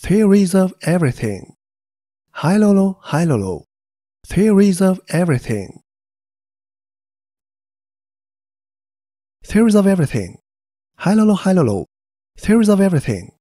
Theories of everything. Hi Lolo, hi Lolo. Theories of everything. Theories of everything. Hi Lolo, hi Lolo. Theories of everything.